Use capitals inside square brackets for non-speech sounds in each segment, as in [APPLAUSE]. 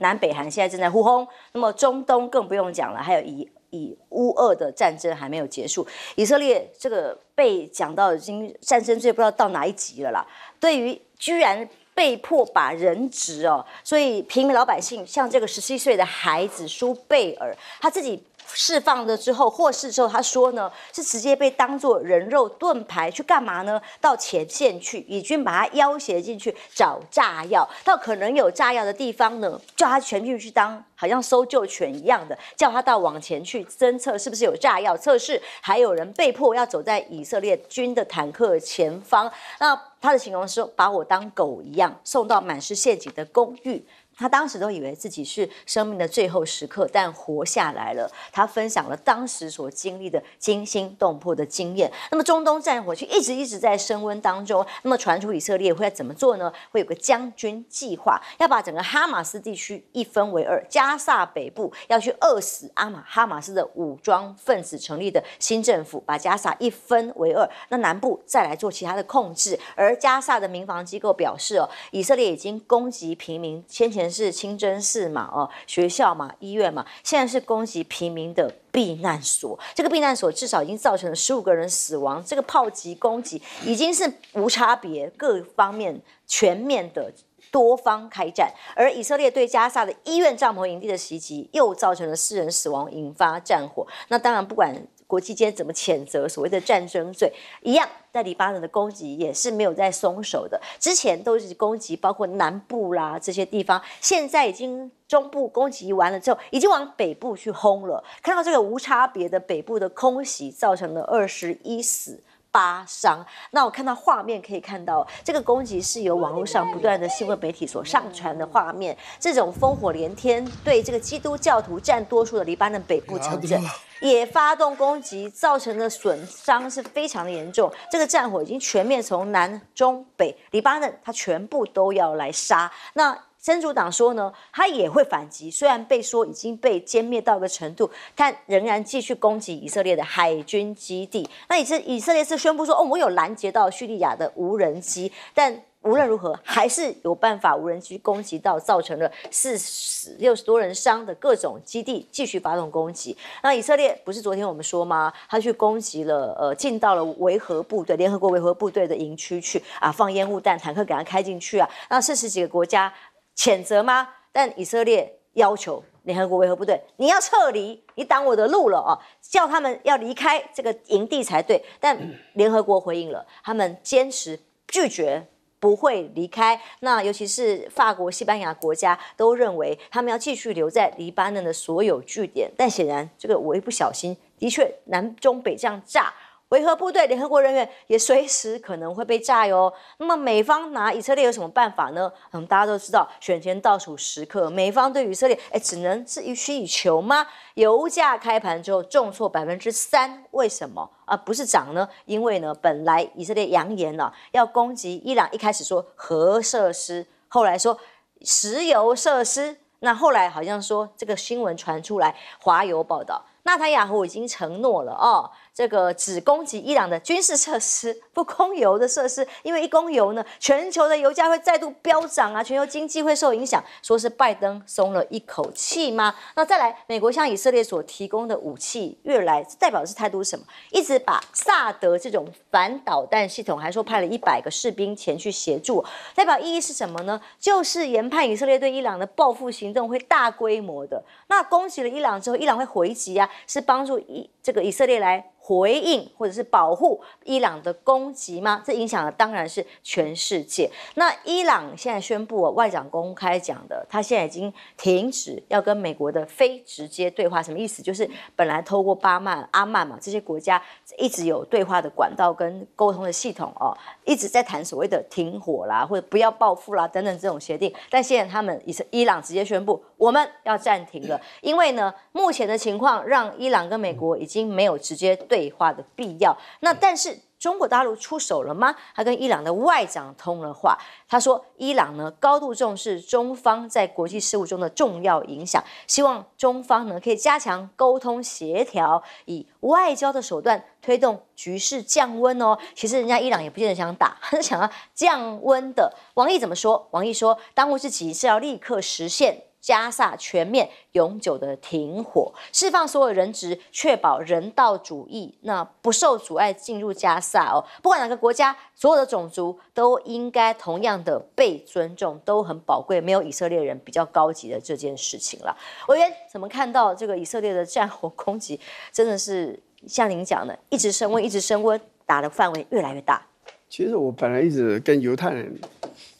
南北韩现在正在互轰，那么中东更不用讲了，还有以以乌二的战争还没有结束，以色列这个被讲到已经战争罪不知道到哪一级了啦。对于居然被迫把人质哦，所以平民老百姓像这个十七岁的孩子苏贝尔，他自己。释放了之后，获释之后，他说呢，是直接被当作人肉盾牌去干嘛呢？到前线去，以军把他要挟进去找炸药，到可能有炸药的地方呢，叫他全军去当好像搜救犬一样的，叫他到往前去侦测是不是有炸药测试，还有人被迫要走在以色列军的坦克前方。那他的形容是把我当狗一样送到满是陷阱的公寓。他当时都以为自己是生命的最后时刻，但活下来了。他分享了当时所经历的惊心动魄的经验。那么中东战火却一直一直在升温当中。那么传出以色列会怎么做呢？会有个将军计划，要把整个哈马斯地区一分为二。加萨北部要去饿死阿马哈马斯的武装分子成立的新政府，把加萨一分为二。那南部再来做其他的控制。而加萨的民防机构表示哦，以色列已经攻击平民，先前。是清真寺嘛，哦，学校嘛，医院嘛，现在是攻击平民的避难所。这个避难所至少已经造成了十五个人死亡。这个炮击攻击已经是无差别，各方面全面的多方开战。而以色列对加沙的医院帐篷营地的袭击，又造成了四人死亡，引发战火。那当然，不管。国际间怎么谴责所谓的战争罪？一样，在黎巴嫩的攻击也是没有在松手的。之前都是攻击包括南部啦这些地方，现在已经中部攻击完了之后，已经往北部去轰了。看到这个无差别的北部的空袭，造成了二十一死。八伤，那我看到画面可以看到，这个攻击是由网络上不断的新闻媒体所上传的画面。这种烽火连天，对这个基督教徒占多数的黎巴嫩北部城镇也发动攻击，造成的损伤是非常的严重。这个战火已经全面从南、中、北黎巴嫩，它全部都要来杀。那。真主党说呢，他也会反击，虽然被说已经被歼灭到一个程度，但仍然继续攻击以色列的海军基地。那以色以色列是宣布说，哦，我有拦截到叙利亚的无人机，但无论如何，还是有办法无人机攻击到，造成了四十六十多人伤的各种基地，继续发动攻击。那以色列不是昨天我们说吗？他去攻击了，呃，进到了维和部队、联合国维和部队的营区去啊，放烟雾弹，坦克给他开进去啊。那四十几个国家。谴责吗？但以色列要求联合国维和部队，你要撤离，你挡我的路了啊！叫他们要离开这个营地才对。但联合国回应了，他们坚持拒绝，不会离开。那尤其是法国、西班牙国家都认为，他们要继续留在黎巴嫩的所有据点。但显然，这个我一不小心，的确南中北这样炸。维和部队、联合国人员也随时可能会被炸哟。那么美方拿以色列有什么办法呢？嗯，大家都知道，选前倒数时刻，美方对以色列，哎，只能是予取予求吗？油价开盘之后重挫百分之三，为什么啊？不是涨呢？因为呢，本来以色列扬言呢要攻击伊朗，一开始说核设施，后来说石油设施，那后来好像说这个新闻传出来，华油报道，纳塔雅虎已经承诺了哦。这个只攻击伊朗的军事设施，不供油的设施，[LAUGHS] 因为一供油呢，全球的油价会再度飙涨啊，全球经济会受影响。说是拜登松了一口气吗？那再来，美国向以色列所提供的武器越来，代表的是态度是什么？一直把萨德这种反导弹系统，还说派了一百个士兵前去协助，代表意义是什么呢？就是研判以色列对伊朗的报复行动会大规模的。那攻击了伊朗之后，伊朗会回击啊，是帮助伊这个以色列来。回应或者是保护伊朗的攻击吗？这影响的当然是全世界。那伊朗现在宣布，外长公开讲的，他现在已经停止要跟美国的非直接对话。什么意思？就是本来透过巴曼、阿曼嘛这些国家。一直有对话的管道跟沟通的系统哦，一直在谈所谓的停火啦，或者不要报复啦等等这种协定，但现在他们也是伊朗直接宣布我们要暂停了，因为呢目前的情况让伊朗跟美国已经没有直接对话的必要。那但是。中国大陆出手了吗？他跟伊朗的外长通了话，他说：“伊朗呢高度重视中方在国际事务中的重要影响，希望中方呢可以加强沟通协调，以外交的手段推动局势降温哦。”其实人家伊朗也不见得想打，他 [LAUGHS] 想要降温的。王毅怎么说？王毅说：“当务之急是要立刻实现。”加萨全面永久的停火，释放所有人质，确保人道主义那不受阻碍进入加萨哦。不管哪个国家，所有的种族都应该同样的被尊重，都很宝贵，没有以色列人比较高级的这件事情了。委员，怎么看到这个以色列的战火攻击，真的是像您讲的，一直升温，一直升温，打的范围越来越大。其实我本来一直跟犹太人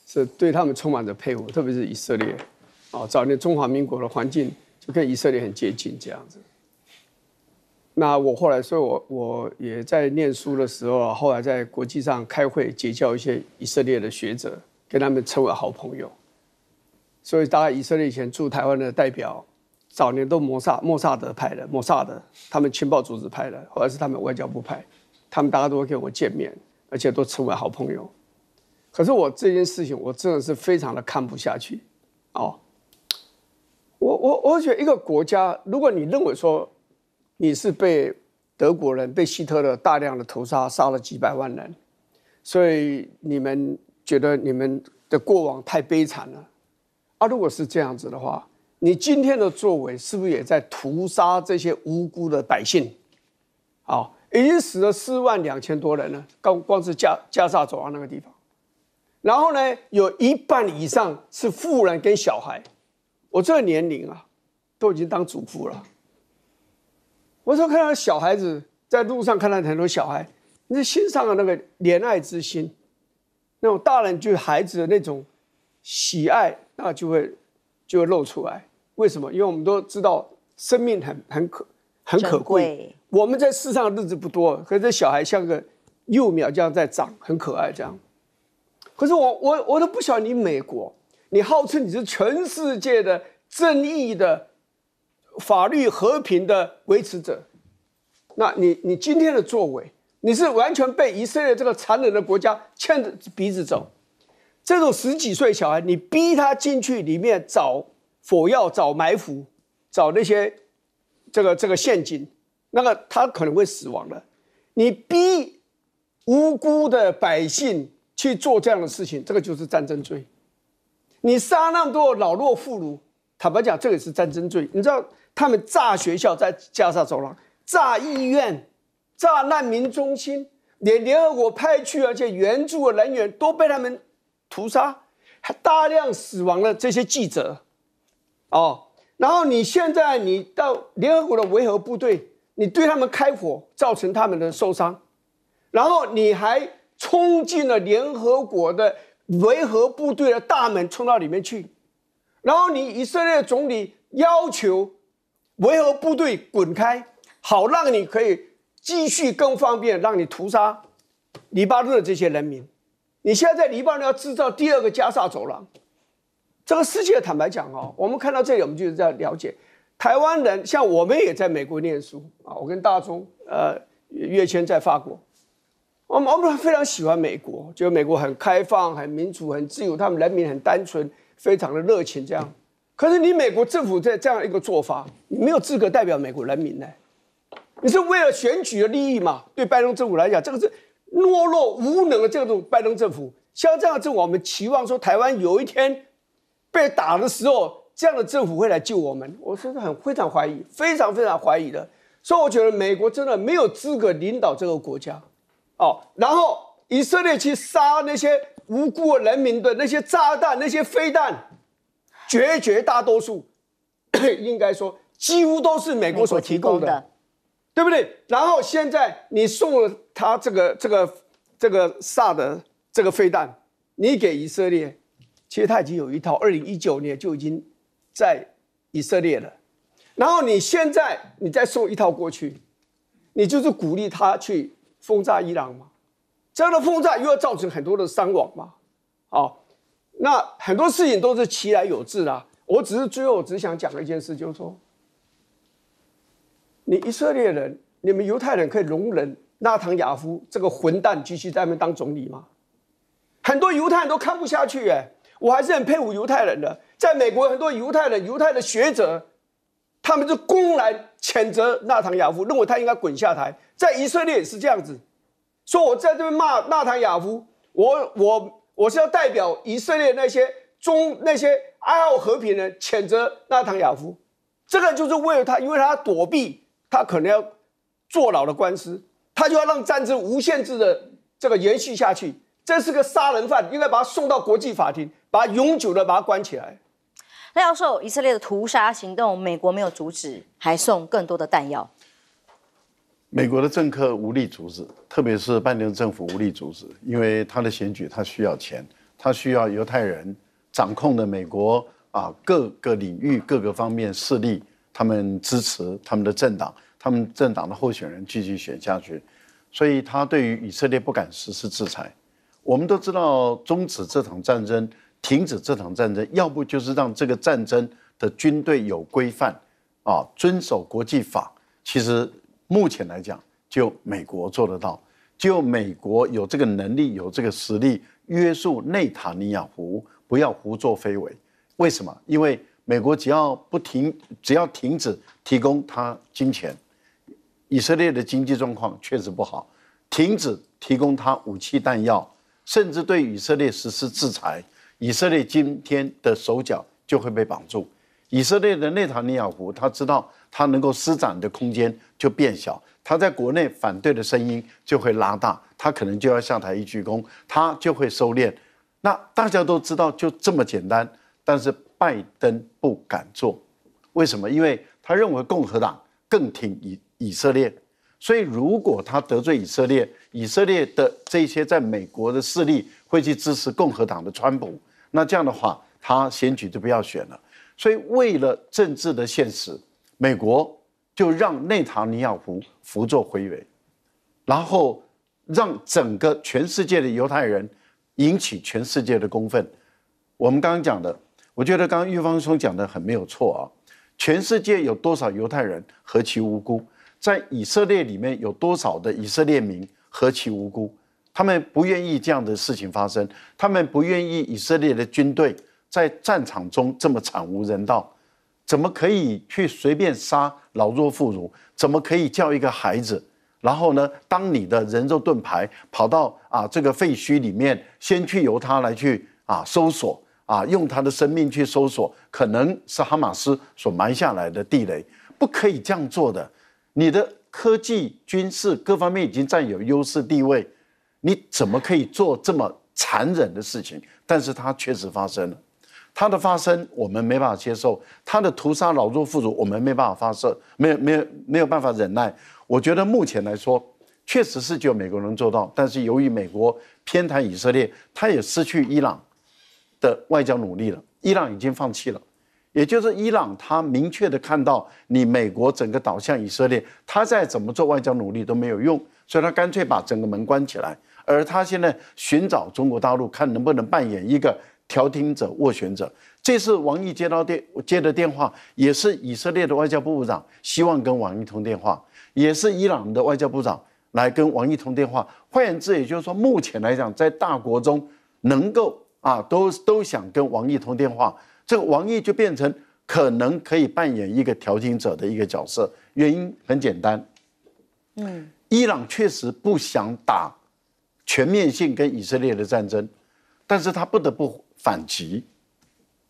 是对他们充满着佩服，特别是以色列。哦，早年中华民国的环境就跟以色列很接近，这样子。那我后来，所以我我也在念书的时候，后来在国际上开会结交一些以色列的学者，跟他们成为好朋友。所以，大家以色列以前驻台湾的代表，早年都摩萨摩萨德派的，摩萨德他们情报组织派的，或者是他们外交部派，他们大家都会跟我见面，而且都成为好朋友。可是我这件事情，我真的是非常的看不下去，哦。我我我觉得一个国家，如果你认为说你是被德国人、被希特勒大量的屠杀，杀了几百万人，所以你们觉得你们的过往太悲惨了啊！如果是这样子的话，你今天的作为是不是也在屠杀这些无辜的百姓？啊，已经死了四万两千多人了，光光是加加沙走廊那个地方，然后呢，有一半以上是富人跟小孩。我这个年龄啊，都已经当祖父了。我说看到小孩子在路上看到很多小孩，那心上的那个怜爱之心，那种大人对孩子的那种喜爱，那就会就会露出来。为什么？因为我们都知道生命很很可很可贵，我们在世上的日子不多，可是小孩像个幼苗这样在长，很可爱这样。可是我我我都不晓得你美国。你号称你是全世界的正义的法律和平的维持者，那你你今天的作为，你是完全被以色列这个残忍的国家牵着鼻子走。这种十几岁小孩，你逼他进去里面找火药、找埋伏、找那些这个这个陷阱，那个他可能会死亡的。你逼无辜的百姓去做这样的事情，这个就是战争罪。你杀那么多老弱妇孺，坦白讲，这也是战争罪。你知道他们炸学校，在加沙走廊炸医院、炸难民中心，连联合国派去而且援助的人员都被他们屠杀，还大量死亡了这些记者。哦，然后你现在你到联合国的维和部队，你对他们开火，造成他们的受伤，然后你还冲进了联合国的。维和部队的大门冲到里面去，然后你以色列总理要求维和部队滚开，好让你可以继续更方便让你屠杀黎巴嫩这些人民。你现在在黎巴嫩要制造第二个加沙走廊。这个世界坦白讲啊，我们看到这里，我们就是在了解。台湾人像我们也在美国念书啊，我跟大中呃，跃迁在法国。我们我们非常喜欢美国，觉得美国很开放、很民主、很自由，他们人民很单纯，非常的热情。这样，可是你美国政府在这样一个做法，你没有资格代表美国人民呢，你是为了选举的利益嘛？对拜登政府来讲，这个是懦弱无能的这种拜登政府。像这样子，我们期望说台湾有一天被打的时候，这样的政府会来救我们，我真的很非常怀疑，非常非常怀疑的。所以我觉得美国真的没有资格领导这个国家。哦，然后以色列去杀那些无辜人民的那些炸弹、那些飞弹，绝绝大多数 [COUGHS] 应该说几乎都是美国所提供的，对不对？然后现在你送了他这个、这个、这个萨德这个飞弹，你给以色列，其实他已经有一套，二零一九年就已经在以色列了。然后你现在你再送一套过去，你就是鼓励他去。轰炸伊朗嘛，这样的轰炸又要造成很多的伤亡嘛，啊，那很多事情都是其来有自啦。我只是最后只想讲一件事，就是说，你以色列人，你们犹太人可以容忍纳唐雅夫这个混蛋继续在那边当总理吗？很多犹太人都看不下去哎，我还是很佩服犹太人的，在美国很多犹太人、犹太的学者。他们是公然谴责纳唐雅夫，认为他应该滚下台。在以色列也是这样子，说我在这边骂纳唐雅夫，我我我是要代表以色列那些中那些爱好和平的谴责纳唐雅夫。这个就是为了他，因为他躲避他可能要坐牢的官司，他就要让战争无限制的这个延续下去。这是个杀人犯，应该把他送到国际法庭，把他永久的把他关起来。那要授，以色列的屠杀行动，美国没有阻止，还送更多的弹药。美国的政客无力阻止，特别是拜登政府无力阻止，因为他的选举他需要钱，他需要犹太人掌控的美国啊各个领域各个方面势力他们支持他们的政党，他们政党的候选人继续选下去，所以他对于以色列不敢实施制裁。我们都知道，终止这场战争。停止这场战争，要不就是让这个战争的军队有规范，啊，遵守国际法。其实目前来讲，就美国做得到，就美国有这个能力、有这个实力约束内塔尼亚胡不要胡作非为。为什么？因为美国只要不停，只要停止提供他金钱，以色列的经济状况确实不好。停止提供他武器弹药，甚至对以色列实施制裁。以色列今天的手脚就会被绑住。以色列的内塔尼亚胡他知道他能够施展的空间就变小，他在国内反对的声音就会拉大，他可能就要下台一鞠躬，他就会收敛。那大家都知道就这么简单，但是拜登不敢做，为什么？因为他认为共和党更挺以以色列，所以如果他得罪以色列，以色列的这些在美国的势力会去支持共和党的川普。那这样的话，他选举就不要选了。所以，为了政治的现实，美国就让内塔尼亚胡扶作回回，然后让整个全世界的犹太人引起全世界的公愤。我们刚刚讲的，我觉得刚刚玉芳兄讲的很没有错啊。全世界有多少犹太人，何其无辜？在以色列里面有多少的以色列民，何其无辜？他们不愿意这样的事情发生，他们不愿意以色列的军队在战场中这么惨无人道，怎么可以去随便杀老弱妇孺？怎么可以叫一个孩子，然后呢，当你的人肉盾牌跑到啊这个废墟里面，先去由他来去啊搜索啊，用他的生命去搜索，可能是哈马斯所埋下来的地雷，不可以这样做的。你的科技、军事各方面已经占有优势地位。你怎么可以做这么残忍的事情？但是它确实发生了，它的发生我们没办法接受，它的屠杀老弱妇孺我们没办法发射，没有没有没有办法忍耐。我觉得目前来说，确实是只有美国能做到。但是由于美国偏袒以色列，他也失去伊朗的外交努力了。伊朗已经放弃了，也就是伊朗他明确的看到你美国整个倒向以色列，他再怎么做外交努力都没有用，所以他干脆把整个门关起来。而他现在寻找中国大陆，看能不能扮演一个调停者、斡旋者。这次王毅接到电接的电话，也是以色列的外交部部长希望跟王毅通电话，也是伊朗的外交部长来跟王毅通电话。换言之，也就是说，目前来讲，在大国中能够啊，都都想跟王毅通电话，这个王毅就变成可能可以扮演一个调停者的一个角色。原因很简单，嗯，伊朗确实不想打。全面性跟以色列的战争，但是他不得不反击，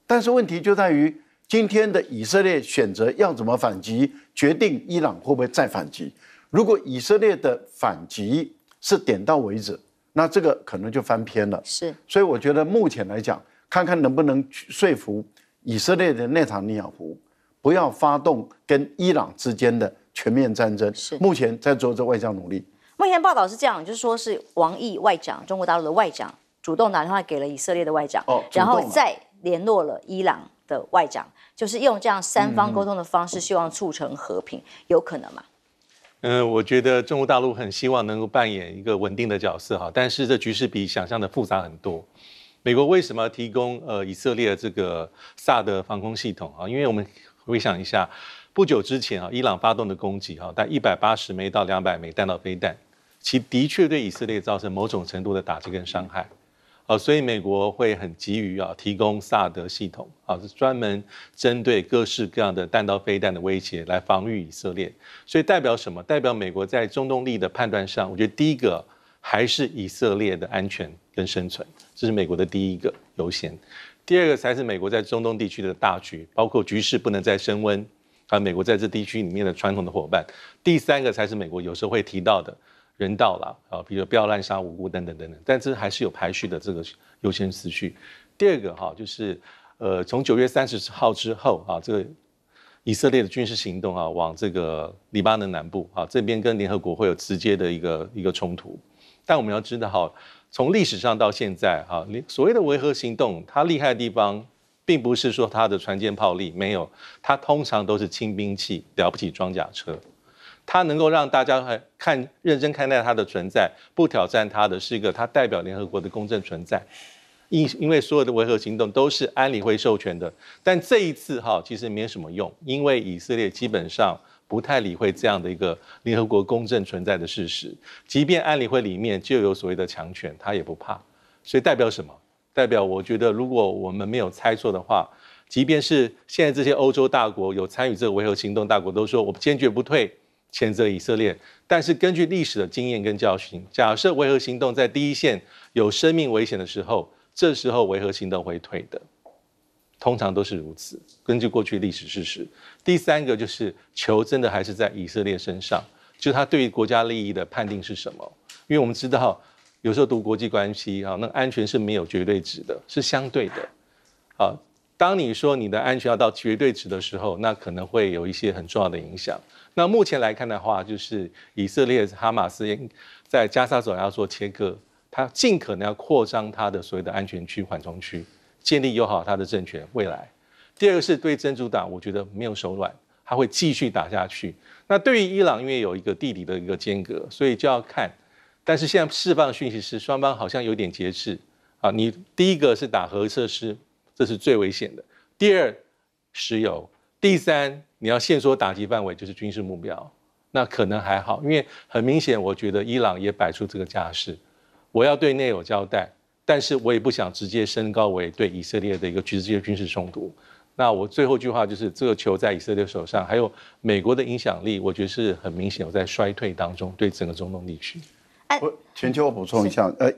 但是问题就在于今天的以色列选择要怎么反击，决定伊朗会不会再反击。如果以色列的反击是点到为止，那这个可能就翻篇了。是，所以我觉得目前来讲，看看能不能说服以色列的内塔尼亚胡不要发动跟伊朗之间的全面战争。是，目前在做着外交努力。目前报道是这样，就是说是王毅外长，中国大陆的外长主动打电话给了以色列的外长，然后再联络了伊朗的外长，就是用这样三方沟通的方式，希望促成和平，有可能吗？嗯，我觉得中国大陆很希望能够扮演一个稳定的角色哈，但是这局势比想象的复杂很多。美国为什么提供呃以色列这个萨德防空系统啊？因为我们回想一下，不久之前啊，伊朗发动的攻击哈，带一百八十枚到两百枚弹道飞弹。其的确对以色列造成某种程度的打击跟伤害，啊，所以美国会很急于啊提供萨德系统啊，是专门针对各式各样的弹道飞弹的威胁来防御以色列。所以代表什么？代表美国在中东利益的判断上，我觉得第一个还是以色列的安全跟生存，这是美国的第一个优先。第二个才是美国在中东地区的大局，包括局势不能再升温，还有美国在这地区里面的传统的伙伴。第三个才是美国有时候会提到的。人道啦，啊，比如不要滥杀无辜，等等等等，但这还是有排序的这个优先次序。第二个哈，就是呃，从九月三十号之后啊，这个以色列的军事行动啊，往这个黎巴嫩南部啊这边跟联合国会有直接的一个一个冲突。但我们要知道哈，从历史上到现在哈，所谓的维和行动，它厉害的地方，并不是说它的船舰炮力没有，它通常都是轻兵器，了不起装甲车。它能够让大家很看认真看待它的存在，不挑战它的是一个它代表联合国的公正存在。因因为所有的维和行动都是安理会授权的，但这一次哈其实没有什么用，因为以色列基本上不太理会这样的一个联合国公正存在的事实。即便安理会里面就有所谓的强权，他也不怕。所以代表什么？代表我觉得，如果我们没有猜错的话，即便是现在这些欧洲大国有参与这个维和行动，大国都说我坚决不退。谴责以色列，但是根据历史的经验跟教训，假设维和行动在第一线有生命危险的时候，这时候维和行动会退的，通常都是如此。根据过去历史事实，第三个就是球真的还是在以色列身上，就他对于国家利益的判定是什么？因为我们知道，有时候读国际关系啊，那安全是没有绝对值的，是相对的，啊。当你说你的安全要到绝对值的时候，那可能会有一些很重要的影响。那目前来看的话，就是以色列哈马斯在加沙走廊要做切割，它尽可能要扩张它的所谓的安全区缓冲区，建立友好它的政权未来。第二个是对真主党，我觉得没有手软，他会继续打下去。那对于伊朗，因为有一个地理的一个间隔，所以就要看。但是现在释放讯息是双方好像有点节制啊。你第一个是打核设施。这是最危险的。第二，石油；第三，你要限缩打击范围，就是军事目标，那可能还好，因为很明显，我觉得伊朗也摆出这个架势，我要对内有交代，但是我也不想直接升高为对以色列的一个直接军事冲突。那我最后一句话就是，这个球在以色列手上，还有美国的影响力，我觉得是很明显，我在衰退当中，对整个中东地区，全球我补充一下，呃，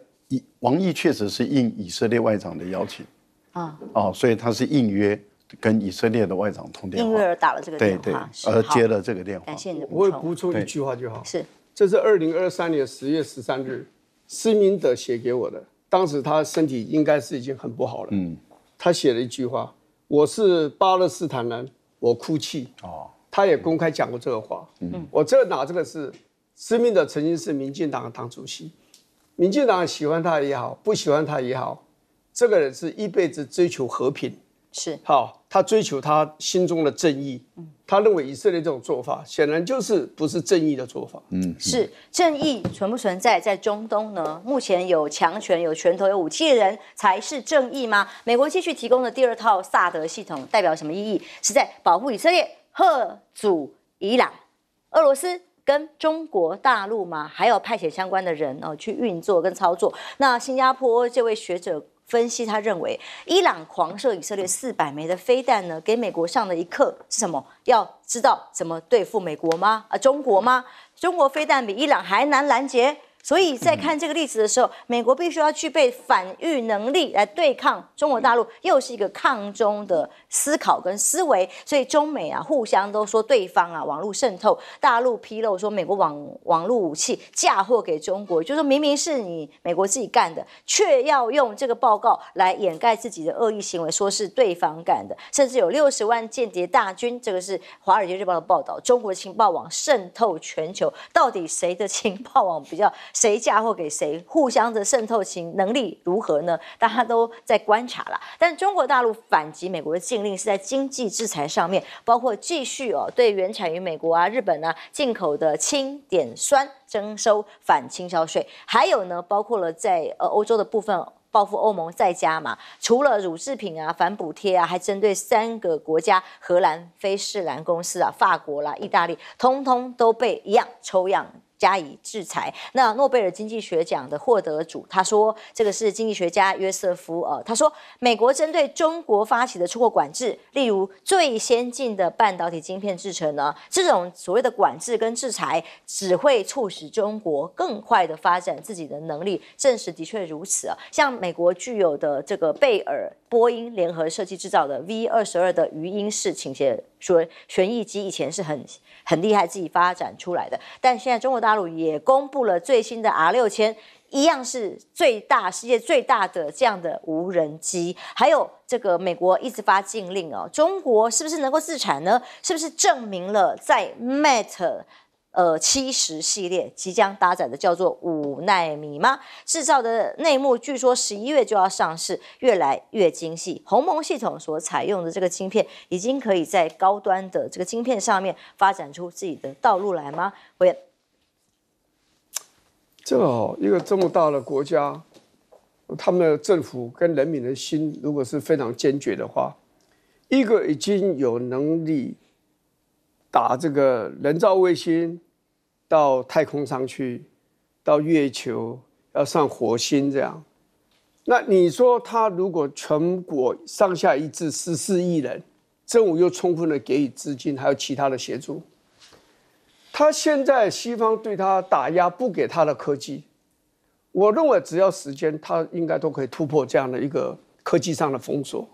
王毅确实是应以色列外长的邀请。啊哦，所以他是应约跟以色列的外长通电，应约而打了这个电话，而接了这个电话。感谢你的补充，我补充一句话就好。是，这是二零二三年十月十三日，施明德写给我的。当时他身体应该是已经很不好了。嗯，他写了一句话：“我是巴勒斯坦人，我哭泣。”哦，他也公开讲过这个话。嗯，我这拿这个是施明德曾经是民进党的党主席，民进党喜欢他也好，不喜欢他也好。这个人是一辈子追求和平，是好，他追求他心中的正义。嗯，他认为以色列这种做法显然就是不是正义的做法。嗯，是正义存不存在在中东呢？目前有强权、有拳头、有武器的人才是正义吗？美国继续提供的第二套萨德系统代表什么意义？是在保护以色列、贺祖伊朗、俄罗斯跟中国大陆吗？还有派遣相关的人哦去运作跟操作？那新加坡这位学者。分析，他认为伊朗狂射以色列四百枚的飞弹呢，给美国上了一课是什么？要知道怎么对付美国吗？啊，中国吗？中国飞弹比伊朗还难拦截。所以在看这个例子的时候，美国必须要具备反御能力来对抗中国大陆，又是一个抗中的思考跟思维。所以中美啊，互相都说对方啊，网络渗透大陆披露说美国网网络武器嫁祸给中国，就说明明是你美国自己干的，却要用这个报告来掩盖自己的恶意行为，说是对方干的，甚至有六十万间谍大军，这个是《华尔街日报》的报道，中国情报网渗透全球，到底谁的情报网比较？谁嫁祸给谁，互相的渗透情能力如何呢？大家都在观察了。但中国大陆反击美国的禁令是在经济制裁上面，包括继续哦对原产于美国啊、日本啊进口的氢碘酸征收反倾销税，还有呢，包括了在呃欧洲的部分，包括欧盟在加嘛，除了乳制品啊、反补贴啊，还针对三个国家，荷兰、菲士兰公司啊、法国啦、意大利，通通都被一样抽样。加以制裁。那诺贝尔经济学奖的获得主他说，这个是经济学家约瑟夫。呃，他说，美国针对中国发起的出口管制，例如最先进的半导体晶片制成呢，这种所谓的管制跟制裁，只会促使中国更快的发展自己的能力。证实的确如此啊，像美国具有的这个贝尔、波音联合设计制造的 V 二十二的鱼鹰式倾斜旋旋翼机，以前是很很厉害，自己发展出来的，但现在中国大。鲁也公布了最新的 R 六千，一样是最大世界最大的这样的无人机。还有这个美国一直发禁令哦，中国是不是能够自产呢？是不是证明了在 Mate 呃七十系列即将搭载的叫做五纳米吗？制造的内幕据说十一月就要上市，越来越精细。鸿蒙系统所采用的这个晶片，已经可以在高端的这个晶片上面发展出自己的道路来吗？也这个哦，一个这么大的国家，他们的政府跟人民的心如果是非常坚决的话，一个已经有能力打这个人造卫星到太空上去，到月球要上火星这样，那你说他如果全国上下一致，十四亿人，政府又充分的给予资金，还有其他的协助。他现在西方对他打压，不给他的科技，我认为只要时间，他应该都可以突破这样的一个科技上的封锁。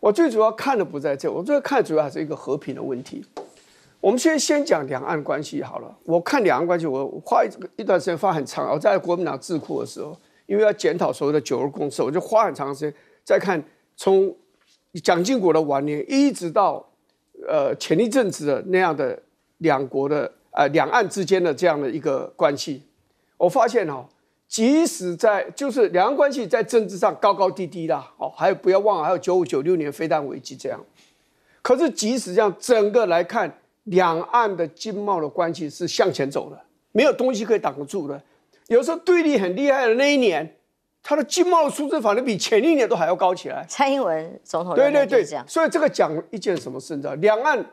我最主要看的不在这，我最看主要还是一个和平的问题。我们先先讲两岸关系好了。我看两岸关系，我花一一段时间花很长。我在国民党智库的时候，因为要检讨所谓的“九二共识”，我就花很长时间在看，从蒋经国的晚年一直到呃前一阵子的那样的两国的。呃，两岸之间的这样的一个关系，我发现哦，即使在就是两岸关系在政治上高高低低啦，哦，还有不要忘了，还有九五九六年飞弹危机这样，可是即使这样，整个来看，两岸的经贸的关系是向前走的，没有东西可以挡得住的。有时候对立很厉害的那一年，它的经贸数字反而比前一年都还要高起来。蔡英文总统对对对，所以这个讲一件什么事道两岸。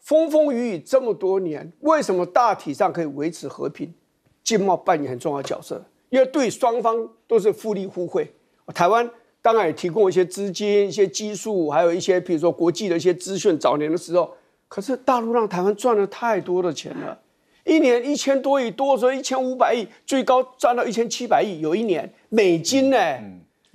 风风雨雨这么多年，为什么大体上可以维持和平？经贸扮演很重要的角色，因为对双方都是互利互惠。台湾当然也提供一些资金、一些技术，还有一些比如说国际的一些资讯。早年的时候，可是大陆让台湾赚了太多的钱了，一年一千多亿，多则一千五百亿，最高赚到一千七百亿。有一年美金呢，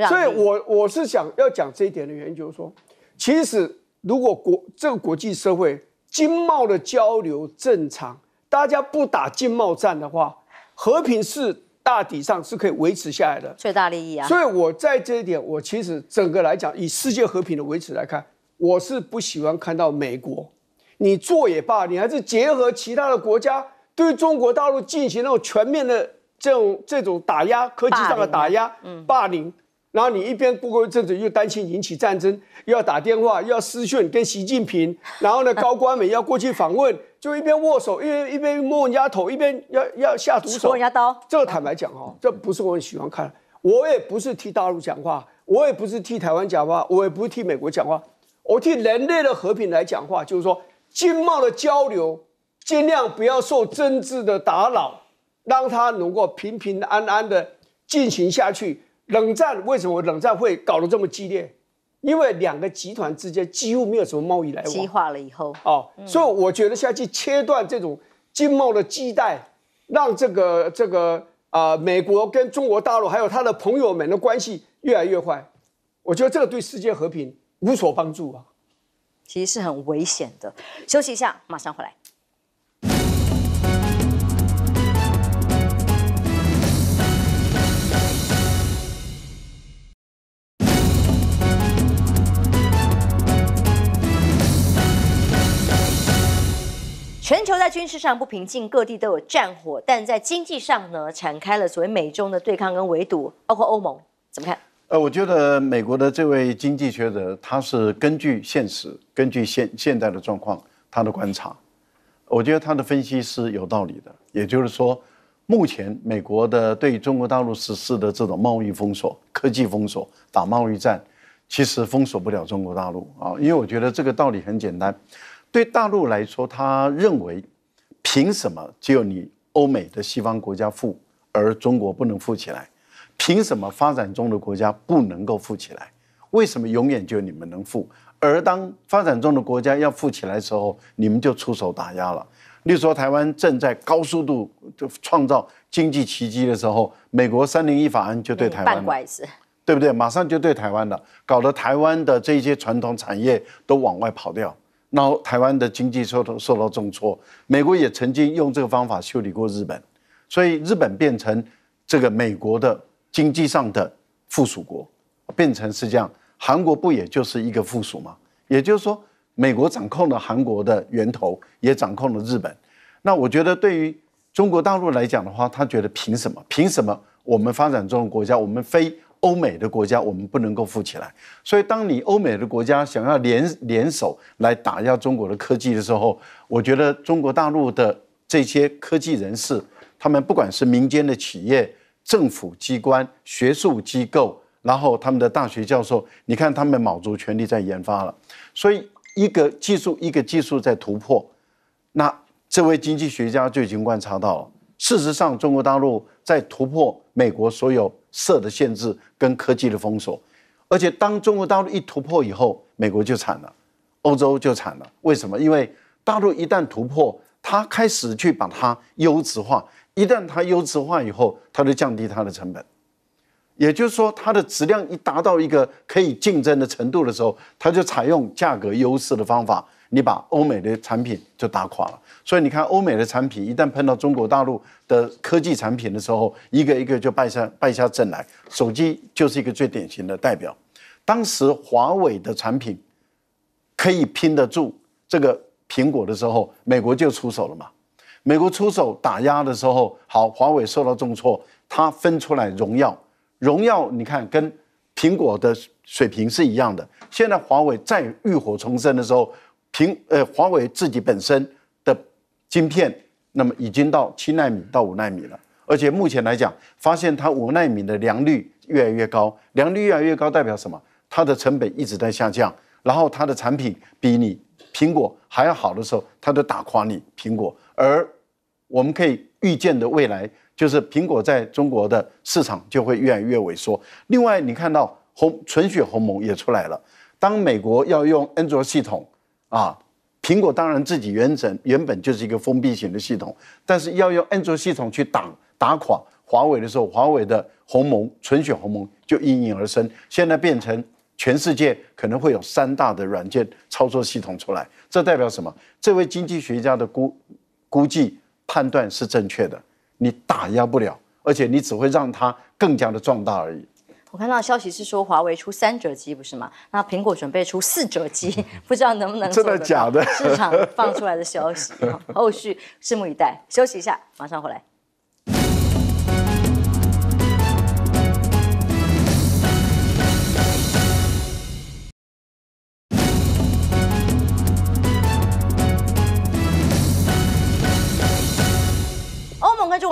所以我我是想要讲这一点的原因，就是说，其实如果国这个国际社会。经贸的交流正常，大家不打经贸战的话，和平是大体上是可以维持下来的最大利益啊。所以我在这一点，我其实整个来讲，以世界和平的维持来看，我是不喜欢看到美国，你做也罢，你还是结合其他的国家对中国大陆进行那种全面的这种这种打压，科技上的打压，霸凌。然后你一边过过一阵子，又担心引起战争，又要打电话，又要私讯跟习近平。然后呢，高官们要过去访问，就一边握手，一边一边摸人家头，一边要要下毒手。摸人家刀。这个坦白讲哈，这不是我很喜欢看。我也不是替大陆讲话，我也不是替台湾讲话，我也不是替美国讲话。我替人类的和平来讲话，就是说经贸的交流尽量不要受政治的打扰，让它能够平平安安的进行下去。冷战为什么冷战会搞得这么激烈？因为两个集团之间几乎没有什么贸易来往。激化了以后，哦，所以我觉得下去切断这种经贸的基带，让这个这个啊美国跟中国大陆还有他的朋友们的关系越来越坏，我觉得这个对世界和平无所帮助啊。其实是很危险的。休息一下，马上回来。全球在军事上不平静，各地都有战火，但在经济上呢，展开了所谓美中的对抗跟围堵，包括欧盟怎么看？呃，我觉得美国的这位经济学者，他是根据现实，根据现现在的状况，他的观察，我觉得他的分析是有道理的。也就是说，目前美国的对中国大陆实施的这种贸易封锁、科技封锁、打贸易战，其实封锁不了中国大陆啊，因为我觉得这个道理很简单。对大陆来说，他认为凭什么只有你欧美的西方国家富，而中国不能富起来？凭什么发展中的国家不能够富起来？为什么永远只有你们能富？而当发展中的国家要富起来的时候，你们就出手打压了。例如说，台湾正在高速度就创造经济奇迹的时候，美国三零一法案就对台湾，对不对？马上就对台湾了，搞得台湾的这些传统产业都往外跑掉。然后台湾的经济受到受到重挫，美国也曾经用这个方法修理过日本，所以日本变成这个美国的经济上的附属国，变成是这样。韩国不也就是一个附属吗？也就是说，美国掌控了韩国的源头，也掌控了日本。那我觉得对于中国大陆来讲的话，他觉得凭什么？凭什么我们发展中国家，我们非？欧美的国家，我们不能够富起来。所以，当你欧美的国家想要联联手来打压中国的科技的时候，我觉得中国大陆的这些科技人士，他们不管是民间的企业、政府机关、学术机构，然后他们的大学教授，你看他们卯足全力在研发了。所以，一个技术一个技术在突破。那这位经济学家就已经观察到了。事实上，中国大陆在突破美国所有设的限制跟科技的封锁，而且当中国大陆一突破以后，美国就惨了，欧洲就惨了。为什么？因为大陆一旦突破，它开始去把它优质化。一旦它优质化以后，它就降低它的成本。也就是说，它的质量一达到一个可以竞争的程度的时候，它就采用价格优势的方法。你把欧美的产品就打垮了，所以你看欧美的产品一旦碰到中国大陆的科技产品的时候，一个一个就败下败下阵来。手机就是一个最典型的代表。当时华为的产品可以拼得住这个苹果的时候，美国就出手了嘛？美国出手打压的时候，好，华为受到重挫，它分出来荣耀，荣耀你看跟苹果的水平是一样的。现在华为在浴火重生的时候。苹呃，华为自己本身的晶片，那么已经到七纳米到五纳米了，而且目前来讲，发现它五纳米的良率越来越高，良率越来越高代表什么？它的成本一直在下降，然后它的产品比你苹果还要好的时候，它就打垮你苹果。而我们可以预见的未来，就是苹果在中国的市场就会越来越萎缩。另外，你看到鸿纯血鸿蒙也出来了，当美国要用安卓系统。啊，苹果当然自己原整原本就是一个封闭型的系统，但是要用安卓系统去打打垮华为的时候，华为的鸿蒙纯血鸿蒙就应运而生，现在变成全世界可能会有三大的软件操作系统出来，这代表什么？这位经济学家的估估计判断是正确的，你打压不了，而且你只会让它更加的壮大而已。我看到消息是说，华为出三折机不是吗？那苹果准备出四折机，[LAUGHS] 不知道能不能真的假的？市场放出来的消息，后续拭目以待。休息一下，马上回来。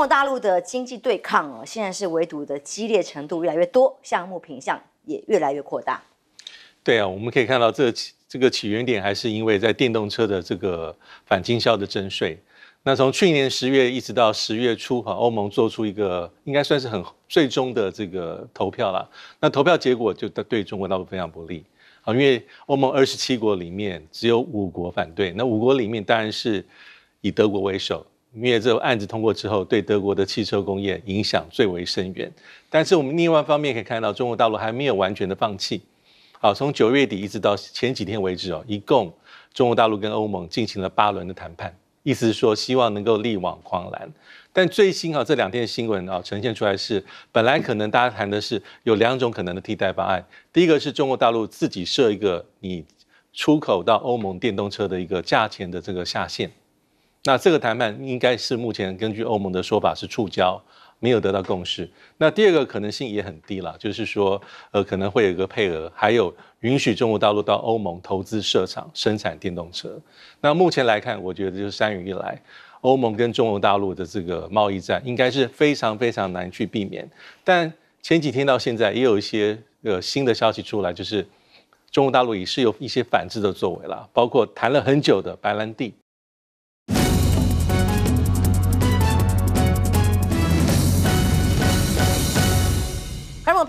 大陆的经济对抗哦，现在是围堵的激烈程度越来越多，项目品项也越来越扩大。对啊，我们可以看到这这个起源点还是因为在电动车的这个反经销的征税。那从去年十月一直到十月初，哈，欧盟做出一个应该算是很最终的这个投票了。那投票结果就对中国大陆非常不利啊，因为欧盟二十七国里面只有五国反对，那五国里面当然是以德国为首。因为这个案子通过之后，对德国的汽车工业影响最为深远。但是我们另外一方面可以看到，中国大陆还没有完全的放弃。好，从九月底一直到前几天为止哦，一共中国大陆跟欧盟进行了八轮的谈判，意思是说希望能够力挽狂澜。但最新啊这两天的新闻啊呈现出来是，本来可能大家谈的是有两种可能的替代方案，第一个是中国大陆自己设一个你出口到欧盟电动车的一个价钱的这个下限。那这个谈判应该是目前根据欧盟的说法是触礁，没有得到共识。那第二个可能性也很低了，就是说，呃，可能会有一个配额，还有允许中国大陆到欧盟投资设厂生产电动车。那目前来看，我觉得就是三月一来，欧盟跟中国大陆的这个贸易战应该是非常非常难去避免。但前几天到现在也有一些呃新的消息出来，就是中国大陆也是有一些反制的作为了，包括谈了很久的白兰地。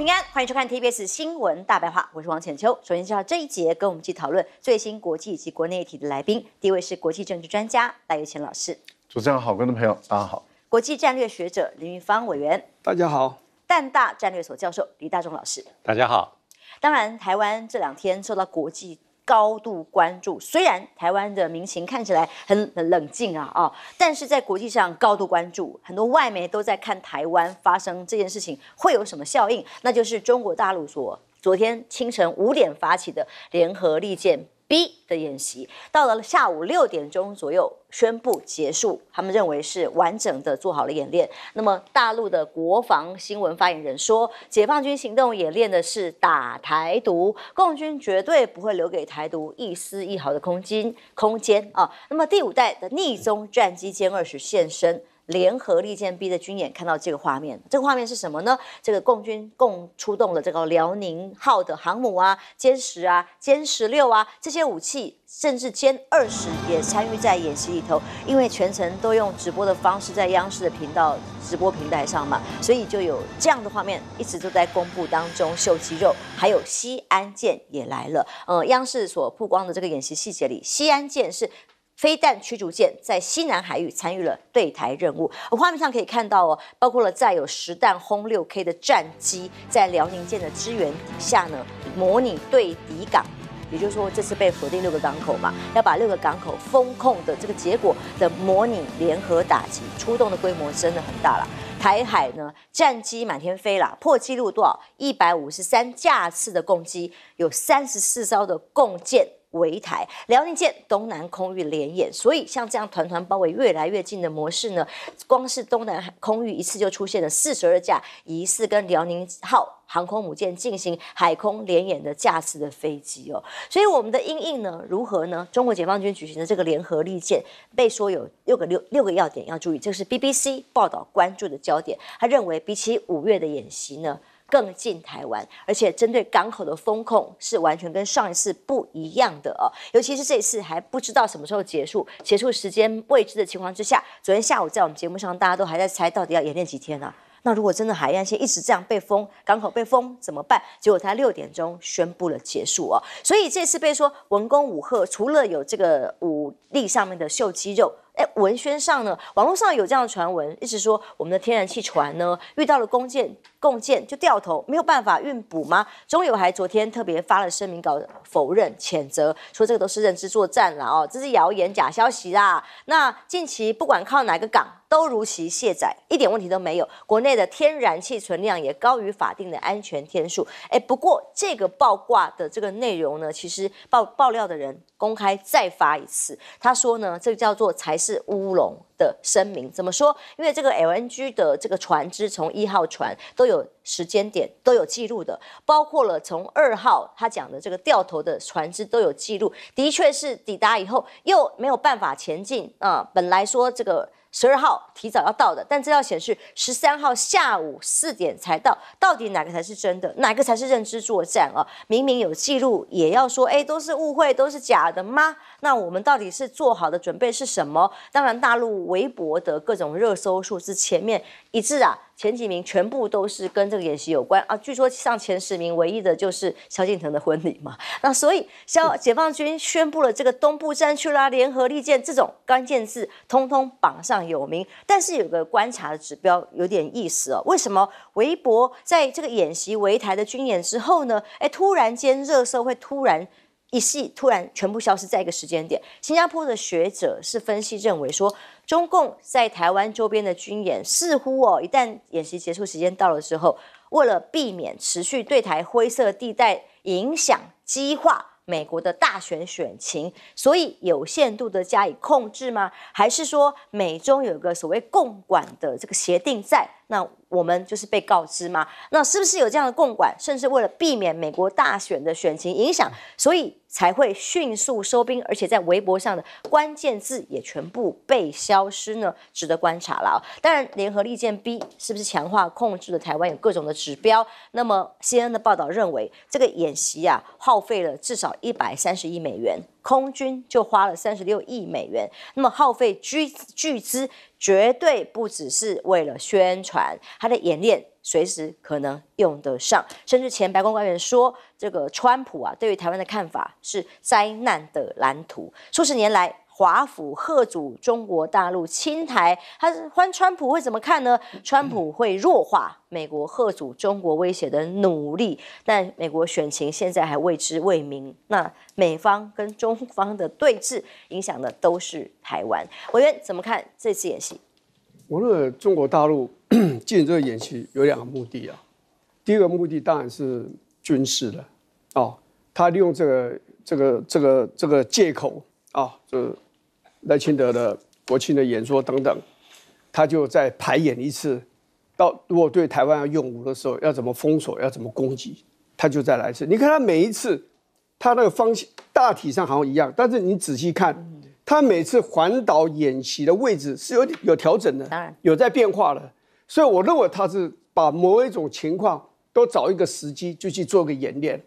平安，欢迎收看 TBS 新闻大白话，我是王浅秋。首先介绍这一节跟我们去讨论最新国际以及国内议题的来宾，第一位是国际政治专家赖玉谦老师。主持人、好观众朋友，大家好。国际战略学者林玉芳委员，大家好。淡大战略所教授李大中老师，大家好。当然，台湾这两天受到国际。高度关注，虽然台湾的民情看起来很很冷静啊啊，但是在国际上高度关注，很多外媒都在看台湾发生这件事情会有什么效应，那就是中国大陆所昨天清晨五点发起的联合利剑。B 的演习到了下午六点钟左右宣布结束，他们认为是完整的做好了演练。那么大陆的国防新闻发言人说，解放军行动演练的是打台独，共军绝对不会留给台独一丝一毫的空间空间啊。那么第五代的逆中战机歼二十现身。联合利剑 B 的军演，看到这个画面，这个画面是什么呢？这个共军共出动了这个辽宁号的航母啊，歼十啊，歼十六啊，这些武器，甚至歼二十也参与在演习里头。因为全程都用直播的方式在央视的频道直播平台上嘛，所以就有这样的画面一直都在公布当中秀肌肉。还有西安舰也来了，呃，央视所曝光的这个演习细节里，西安舰是。飞弹驱逐舰在西南海域参与了对台任务，我画面上可以看到哦，包括了载有实弹轰六 K 的战机，在辽宁舰的支援底下呢，模拟对敌港，也就是说这次被锁定六个港口嘛，要把六个港口封控的这个结果的模拟联合打击，出动的规模真的很大了。台海呢，战机满天飞啦，破纪录多少？一百五十三架次的攻击，有三十四艘的共建围台，辽宁舰东南空域联演，所以像这样团团包围越来越近的模式呢，光是东南空域一次就出现了四十二架疑似跟辽宁号航空母舰进行海空联演的架次的飞机哦，所以我们的阴影呢如何呢？中国解放军举行的这个联合利剑被说有六个六六个要点要注意，这是 BBC 报道关注的焦点，他认为比起五月的演习呢。更近台湾，而且针对港口的封控是完全跟上一次不一样的哦，尤其是这一次还不知道什么时候结束，结束时间未知的情况之下，昨天下午在我们节目上，大家都还在猜到底要演练几天呢？那如果真的海岸线一直这样被封，港口被封怎么办？结果他六点钟宣布了结束哦，所以这次被说文攻武赫，除了有这个武力上面的秀肌肉。哎，文宣上呢，网络上有这样的传闻，一直说我们的天然气船呢遇到了弓箭共建就掉头，没有办法运补吗？中友还昨天特别发了声明稿否认、谴责，说这个都是认知作战了哦，这是谣言、假消息啦。那近期不管靠哪个港都如期卸载，一点问题都没有。国内的天然气存量也高于法定的安全天数。哎，不过这个爆光的这个内容呢，其实爆爆料的人。公开再发一次，他说呢，这个叫做才是乌龙的声明。怎么说？因为这个 LNG 的这个船只从一号船都有时间点都有记录的，包括了从二号他讲的这个掉头的船只都有记录，的确是抵达以后又没有办法前进啊。本来说这个。十二号提早要到的，但这要显示十三号下午四点才到，到底哪个才是真的？哪个才是认知作战啊？明明有记录，也要说哎，都是误会，都是假的吗？那我们到底是做好的准备是什么？当然，大陆微博的各种热搜数字前面一致啊。前几名全部都是跟这个演习有关啊！据说上前十名唯一的就是萧敬腾的婚礼嘛。那所以，萧解放军宣布了这个东部战区啦，联合利剑这种关键字，通通榜上有名。但是有个观察的指标有点意思哦，为什么微博在这个演习、围台的军演之后呢？哎，突然间热搜会突然一系，突然全部消失在一个时间点？新加坡的学者是分析认为说。中共在台湾周边的军演，似乎哦，一旦演习结束时间到了之后，为了避免持续对台灰色地带影响激化美国的大选选情，所以有限度的加以控制吗？还是说美中有个所谓共管的这个协定在？那我们就是被告知吗？那是不是有这样的共管？甚至为了避免美国大选的选情影响，所以？才会迅速收兵，而且在微博上的关键字也全部被消失呢，值得观察了。当然，联合利剑 B 是不是强化控制了台湾有各种的指标？那么，CNN 的报道认为，这个演习啊，耗费了至少一百三十亿美元，空军就花了三十六亿美元，那么耗费巨巨资，绝对不只是为了宣传它的演练。随时可能用得上，甚至前白宫官员说，这个川普啊，对于台湾的看法是灾难的蓝图。数十年来，华府贺阻中国大陆侵台，他欢川普会怎么看呢？川普会弱化美国贺阻中国威胁的努力，但美国选情现在还未知未明。那美方跟中方的对峙，影响的都是台湾。委员怎么看这次演习？我论中国大陆。进这个演习有两个目的啊，第一个目的当然是军事的哦，他利用这个这个这个这个借口啊，这赖清德的国庆的演说等等，他就再排演一次，到如果对台湾要用武的时候，要怎么封锁，要怎么攻击，他就再来一次。你看他每一次，他那个方向大体上好像一样，但是你仔细看，他每次环岛演习的位置是有有调整的，当然有在变化了。所以我认为他是把某一种情况都找一个时机就去做个演练。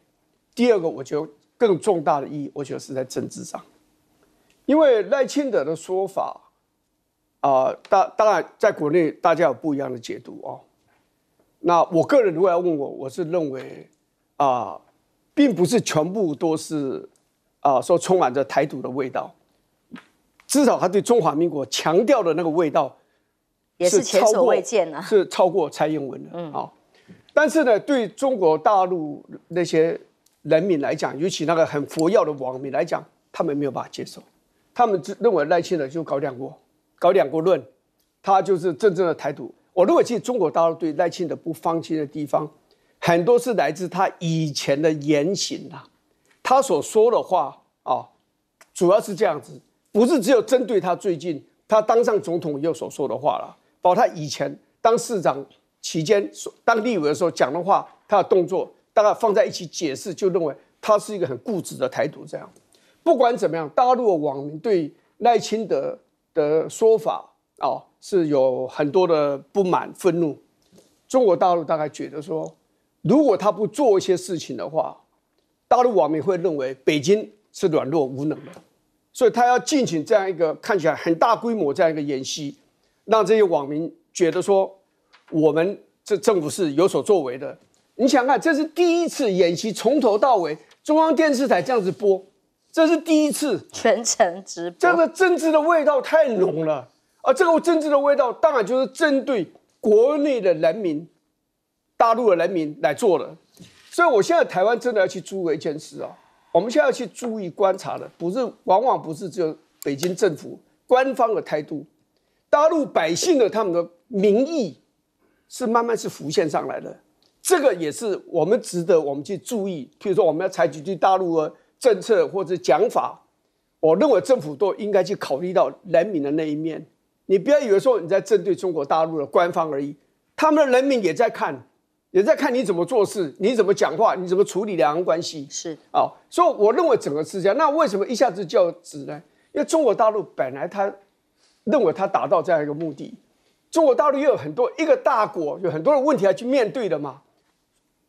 第二个，我觉得更重大的意义，我觉得是在政治上，因为赖清德的说法，啊，当当然在国内大家有不一样的解读哦。那我个人如果要问我，我是认为啊，并不是全部都是啊，说充满着台独的味道，至少他对中华民国强调的那个味道。也是前所未见啊！是超过蔡英文的啊！但是呢，对中国大陆那些人民来讲，尤其那个很佛教的网民来讲，他们没有办法接受。他们认为赖清德就搞两国，搞两国论，他就是真正的台独。我认为，其实中国大陆对赖清德不放心的地方，很多是来自他以前的言行啊，他所说的话啊，主要是这样子，不是只有针对他最近他当上总统以后所说的话了。把他以前当市长期间、当立委的时候讲的话，他的动作大概放在一起解释，就认为他是一个很固执的台独。这样，不管怎么样，大陆网民对赖清德的说法啊是有很多的不满、愤怒。中国大陆大概觉得说，如果他不做一些事情的话，大陆网民会认为北京是软弱无能的，所以他要进行这样一个看起来很大规模这样一个演习。让这些网民觉得说，我们这政府是有所作为的。你想看，这是第一次演习，从头到尾中央电视台这样子播，这是第一次全程直播。这个政治的味道太浓了而这个政治的味道，当然就是针对国内的人民，大陆的人民来做的。所以我现在台湾真的要去注意一件事啊，我们现在要去注意观察的，不是往往不是只有北京政府官方的态度。大陆百姓的他们的民意是慢慢是浮现上来的，这个也是我们值得我们去注意。譬如说，我们要采取对大陆的政策或者讲法，我认为政府都应该去考虑到人民的那一面。你不要以为说你在针对中国大陆的官方而已，他们的人民也在看，也在看你怎么做事，你怎么讲话，你怎么处理两岸关系。是啊，所以我认为整个是这样。那为什么一下子就要止呢？因为中国大陆本来它。认为他达到这样一个目的，中国大陆又有很多一个大国有很多的问题要去面对的嘛，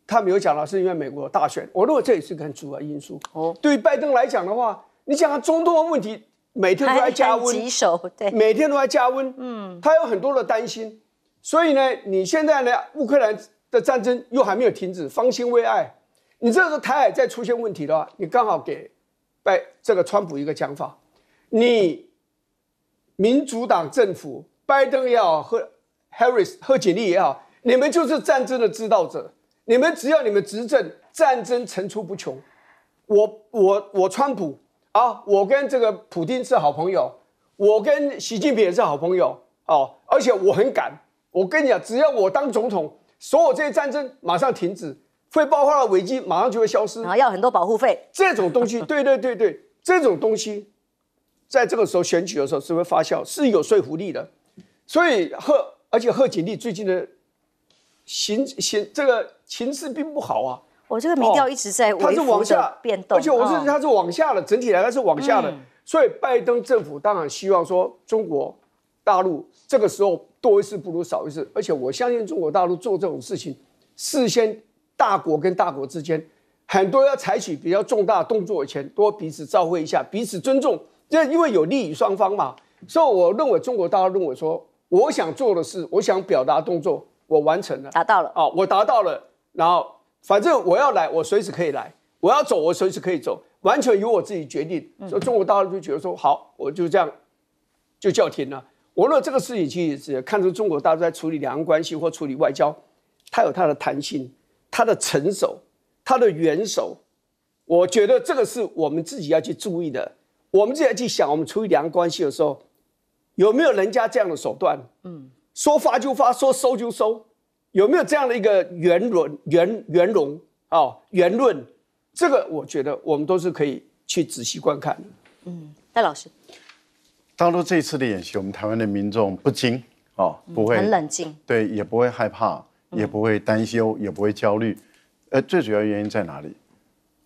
他没有讲到是因为美国大选，我认为这也是个主要因素哦。对于拜登来讲的话，你讲啊中东的问题每天都在加温，棘手对，每天都在加温，嗯，他有很多的担心。所以呢，你现在呢乌克兰的战争又还没有停止，方兴未艾。你这时候台海再出现问题的话，你刚好给拜这个川普一个讲法，你。民主党政府，拜登也好，和 Harris、贺锦丽也好，你们就是战争的制造者。你们只要你们执政，战争层出不穷。我、我、我，川普啊，我跟这个普京是好朋友，我跟习近平也是好朋友啊。而且我很敢，我跟你讲，只要我当总统，所有这些战争马上停止，会爆发的危机马上就会消失。啊，要很多保护费？这种东西，对对对对，这种东西。在这个时候选举的时候是会发酵，是有说服力的。所以贺，而且贺锦丽最近的形形这个情势并不好啊。我这个民调一直在，它是往下变动，而且我是它是往下的，整体来它是往下的。所以拜登政府当然希望说中国大陆这个时候多一事不如少一事，而且我相信中国大陆做这种事情，事先大国跟大国之间很多要采取比较重大动作以前，多彼此照会一下，彼此尊重。这因为有利于双方嘛，所以我认为中国大陆认为说，我想做的事，我想表达动作，我完成了，达到了，啊，我达到了，然后反正我要来，我随时可以来，我要走，我随时可以走，完全由我自己决定。所以中国大陆就觉得说，好，我就这样就叫停了。我论这个事情，其实是看出中国大陆在处理两岸关系或处理外交，它有它的弹性，它的成熟，它的元首，我觉得这个是我们自己要去注意的。我们就来去想，我们处理两岸关系的时候，有没有人家这样的手段？嗯，说发就发，说收就收，有没有这样的一个圆融、圆圆融啊？圆润，这个我觉得我们都是可以去仔细观看的。嗯，戴老师，大陆这一次的演习，我们台湾的民众不惊哦，不会很冷静，对，也不会害怕，也不会担忧，也不会焦虑。呃，最主要原因在哪里？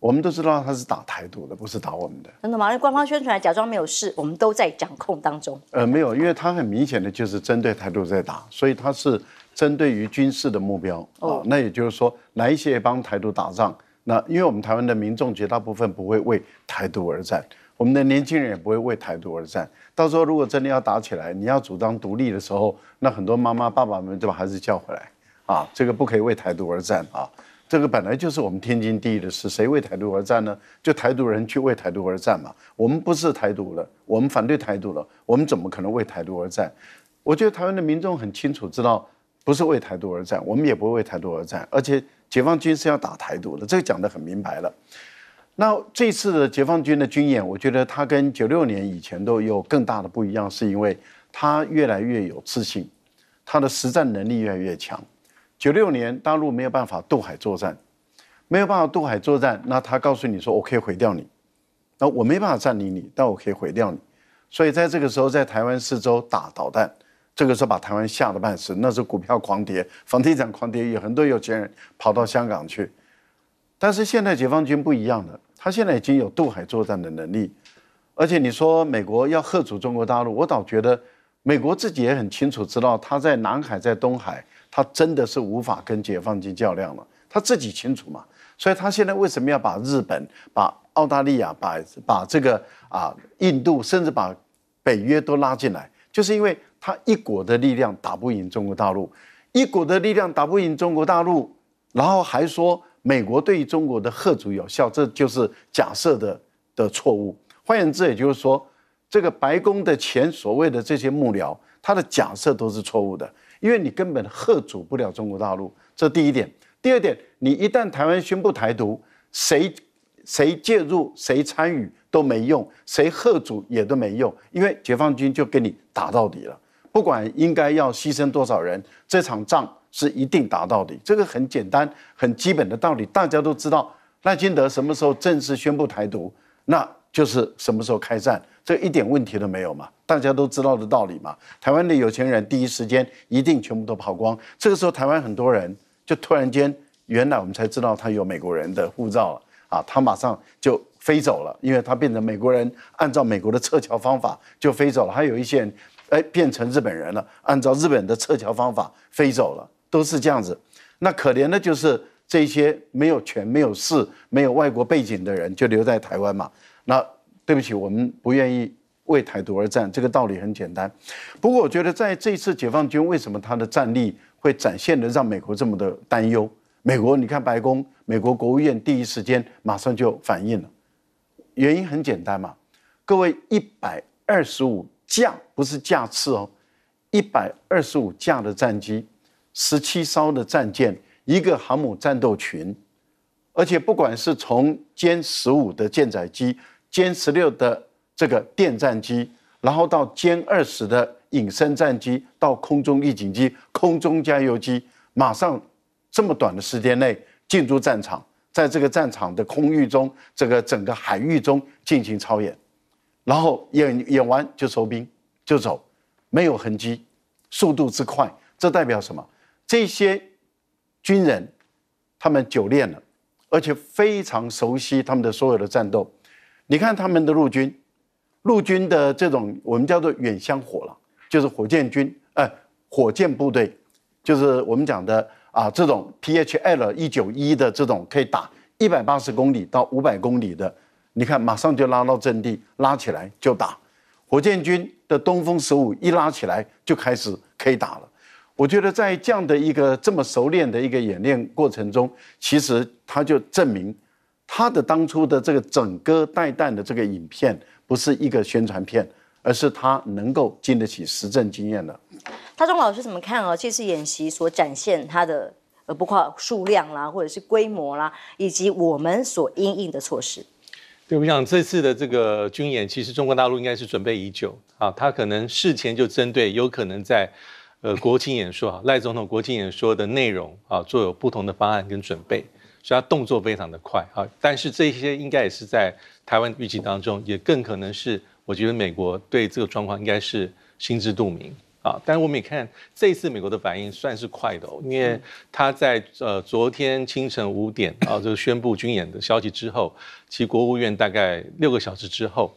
我们都知道他是打台独的，不是打我们的。真的吗？那官方宣传假装没有事，我们都在掌控当中。呃，没有，因为他很明显的就是针对台独在打，所以他是针对于军事的目标。哦。那也就是说，哪一些帮台独打仗？那因为我们台湾的民众绝大部分不会为台独而战，我们的年轻人也不会为台独而战。到时候如果真的要打起来，你要主张独立的时候，那很多妈妈爸爸们就把孩子叫回来啊，这个不可以为台独而战啊。这个本来就是我们天经地义的事，谁为台独而战呢？就台独人去为台独而战嘛。我们不是台独了，我们反对台独了，我们怎么可能为台独而战？我觉得台湾的民众很清楚知道，不是为台独而战，我们也不会为台独而战。而且解放军是要打台独的，这个讲得很明白了。那这次的解放军的军演，我觉得他跟九六年以前都有更大的不一样，是因为他越来越有自信，他的实战能力越来越强。九六年大陆没有办法渡海作战，没有办法渡海作战，那他告诉你说我可以毁掉你，那我没办法占领你，但我可以毁掉你。所以在这个时候，在台湾四周打导弹，这个时候把台湾吓得半死，那是股票狂跌，房地产狂跌，有很多有钱人跑到香港去。但是现在解放军不一样了，他现在已经有渡海作战的能力，而且你说美国要吓阻中国大陆，我倒觉得美国自己也很清楚知道他在南海在东海。他真的是无法跟解放军较量了，他自己清楚嘛？所以他现在为什么要把日本、把澳大利亚、把把这个啊印度，甚至把北约都拉进来？就是因为他一国的力量打不赢中国大陆，一国的力量打不赢中国大陆，然后还说美国对于中国的贺族有效，这就是假设的的错误。换言之，也就是说，这个白宫的前所谓的这些幕僚，他的假设都是错误的。因为你根本吓阻不了中国大陆，这第一点。第二点，你一旦台湾宣布台独，谁谁介入、谁参与都没用，谁吓阻也都没用，因为解放军就跟你打到底了。不管应该要牺牲多少人，这场仗是一定打到底。这个很简单、很基本的道理，大家都知道。赖清德什么时候正式宣布台独？那就是什么时候开战，这一点问题都没有嘛，大家都知道的道理嘛。台湾的有钱人第一时间一定全部都跑光，这个时候台湾很多人就突然间，原来我们才知道他有美国人的护照了啊，他马上就飞走了，因为他变成美国人，按照美国的撤侨方法就飞走了。还有一些人哎变成日本人了，按照日本的撤侨方法飞走了，都是这样子。那可怜的就是这些没有权、没有势、没有外国背景的人，就留在台湾嘛。那对不起，我们不愿意为台独而战，这个道理很简单。不过我觉得在这次解放军为什么他的战力会展现的让美国这么的担忧？美国，你看白宫、美国国务院第一时间马上就反应了，原因很简单嘛。各位，一百二十五架不是架次哦，一百二十五架的战机，十七艘的战舰，一个航母战斗群，而且不管是从歼十五的舰载机。歼十六的这个电战机，然后到歼二十的隐身战机，到空中预警机、空中加油机，马上这么短的时间内进入战场，在这个战场的空域中，这个整个海域中进行操演，然后演演完就收兵就走，没有痕迹，速度之快，这代表什么？这些军人他们久练了，而且非常熟悉他们的所有的战斗。你看他们的陆军，陆军的这种我们叫做远乡火了，就是火箭军，呃，火箭部队，就是我们讲的啊，这种 PHL 一九一的这种可以打一百八十公里到五百公里的，你看马上就拉到阵地，拉起来就打，火箭军的东风十五一拉起来就开始可以打了。我觉得在这样的一个这么熟练的一个演练过程中，其实它就证明。他的当初的这个整个带弹的这个影片，不是一个宣传片，而是他能够经得起实证经验的。他中老师怎么看啊？这次演习所展现它的，呃，不括数量啦，或者是规模啦，以及我们所应应的措施。对，我想这次的这个军演，其实中国大陆应该是准备已久啊。他可能事前就针对有可能在，呃，国庆演说啊，赖总统国庆演说的内容啊，做有不同的方案跟准备。所以它动作非常的快啊，但是这些应该也是在台湾预计当中，也更可能是我觉得美国对这个状况应该是心知肚明啊。但是我们也看这次美国的反应算是快的，因为他在呃昨天清晨五点啊就宣布军演的消息之后，其国务院大概六个小时之后，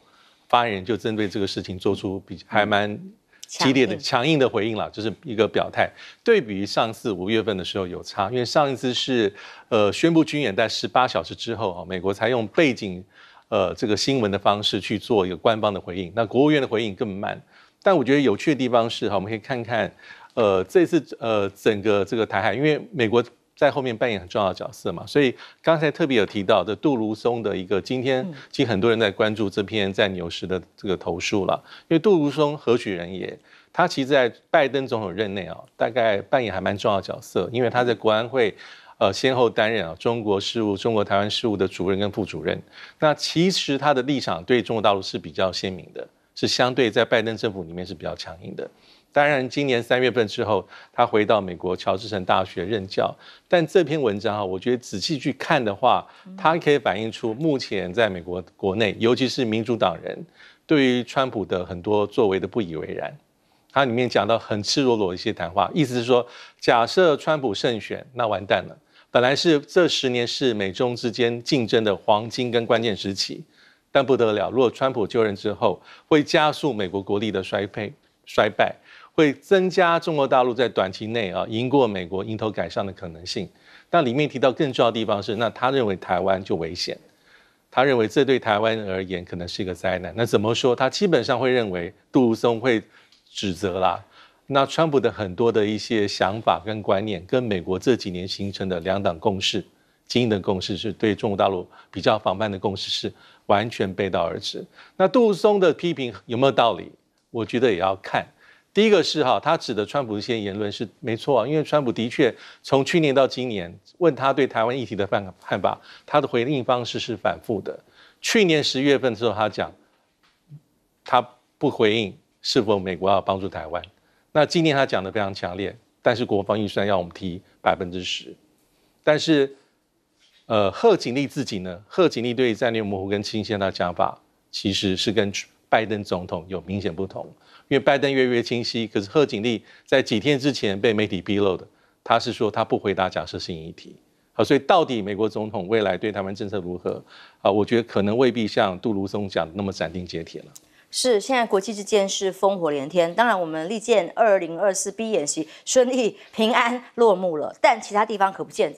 发言人就针对这个事情做出比还蛮。激烈的强硬的回应了，就是一个表态。对比于上次五月份的时候有差，因为上一次是呃宣布军演在十八小时之后啊，美国才用背景呃这个新闻的方式去做一个官方的回应。那国务院的回应更慢，但我觉得有趣的地方是哈，我们可以看看呃这次呃整个这个台海，因为美国。在后面扮演很重要的角色嘛，所以刚才特别有提到的杜如松的一个，今天其实很多人在关注这篇在牛市的这个投诉了，因为杜如松何许人也？他其实，在拜登总统任内啊，大概扮演还蛮重要的角色，因为他在国安会，呃，先后担任啊中国事务、中国台湾事务的主任跟副主任。那其实他的立场对中国大陆是比较鲜明的，是相对在拜登政府里面是比较强硬的。当然，今年三月份之后，他回到美国乔治城大学任教。但这篇文章啊，我觉得仔细去看的话，它可以反映出目前在美国国内，尤其是民主党人对于川普的很多作为的不以为然。它里面讲到很赤裸裸的一些谈话，意思是说，假设川普胜选，那完蛋了。本来是这十年是美中之间竞争的黄金跟关键时期，但不得了，如果川普就任之后，会加速美国国力的衰退衰败。会增加中国大陆在短期内啊赢过美国、迎头改善的可能性，但里面提到更重要的地方是，那他认为台湾就危险，他认为这对台湾而言可能是一个灾难。那怎么说？他基本上会认为杜松会指责啦。那川普的很多的一些想法跟观念，跟美国这几年形成的两党共识、精英的共识，是对中国大陆比较防范的共识，是完全背道而驰。那杜松的批评有没有道理？我觉得也要看。第一个是哈，他指的川普一些言论是没错啊，因为川普的确从去年到今年问他对台湾议题的看看法，他的回应方式是反复的。去年十月份的时候，他讲他不回应是否美国要帮助台湾。那今年他讲的非常强烈，但是国防预算要我们提百分之十。但是，呃，贺锦丽自己呢？贺锦丽对战略模糊跟清线的讲法，其实是跟拜登总统有明显不同。因为拜登越越清晰，可是贺锦丽在几天之前被媒体披露的，他是说他不回答假设性议题。好，所以到底美国总统未来对他们政策如何？啊，我觉得可能未必像杜鲁松讲的那么斩钉截铁了。是，现在国际之间是烽火连天。当然，我们利剑二零二四 B 演习顺利平安落幕了，但其他地方可不见得。